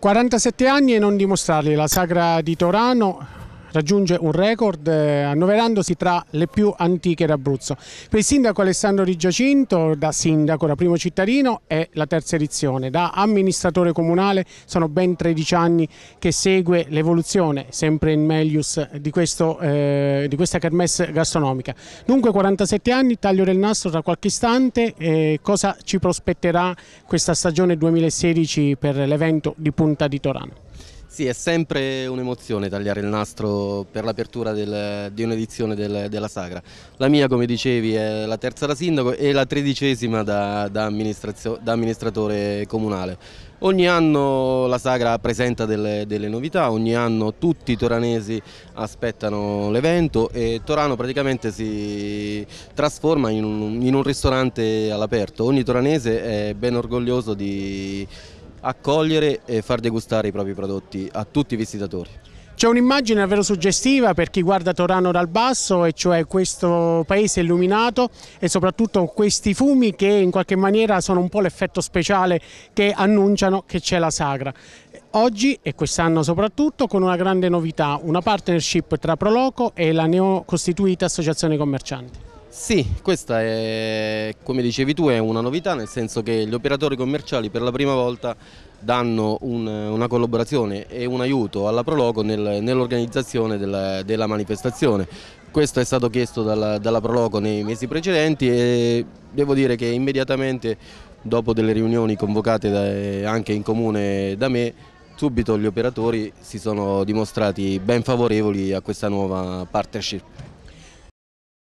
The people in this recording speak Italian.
47 anni e non dimostrarli, la sagra di Torano raggiunge un record eh, annoverandosi tra le più antiche d'Abruzzo. Per il sindaco Alessandro Di Giacinto, da sindaco, da primo cittadino, è la terza edizione. Da amministratore comunale sono ben 13 anni che segue l'evoluzione, sempre in melius, di, questo, eh, di questa kermesse gastronomica. Dunque 47 anni, taglio del nastro tra qualche istante, eh, cosa ci prospetterà questa stagione 2016 per l'evento di Punta di Torano? Sì, è sempre un'emozione tagliare il nastro per l'apertura del, di un'edizione del, della Sagra. La mia, come dicevi, è la terza da sindaco e la tredicesima da, da, da amministratore comunale. Ogni anno la Sagra presenta delle, delle novità, ogni anno tutti i toranesi aspettano l'evento e Torano praticamente si trasforma in un, in un ristorante all'aperto. Ogni toranese è ben orgoglioso di accogliere e far degustare i propri prodotti a tutti i visitatori. C'è un'immagine davvero suggestiva per chi guarda Torano dal basso e cioè questo paese illuminato e soprattutto questi fumi che in qualche maniera sono un po' l'effetto speciale che annunciano che c'è la sagra. Oggi e quest'anno soprattutto con una grande novità, una partnership tra Proloco e la neocostituita Associazione Commercianti. Sì, questa è, come dicevi tu, è una novità, nel senso che gli operatori commerciali per la prima volta danno un, una collaborazione e un aiuto alla Proloco nel, nell'organizzazione della, della, manifestazione. Questo è stato chiesto dalla, dalla Proloco nei mesi precedenti e devo dire che immediatamente dopo delle riunioni convocate da, anche in comune da me subito gli operatori si sono dimostrati ben favorevoli a questa nuova partnership.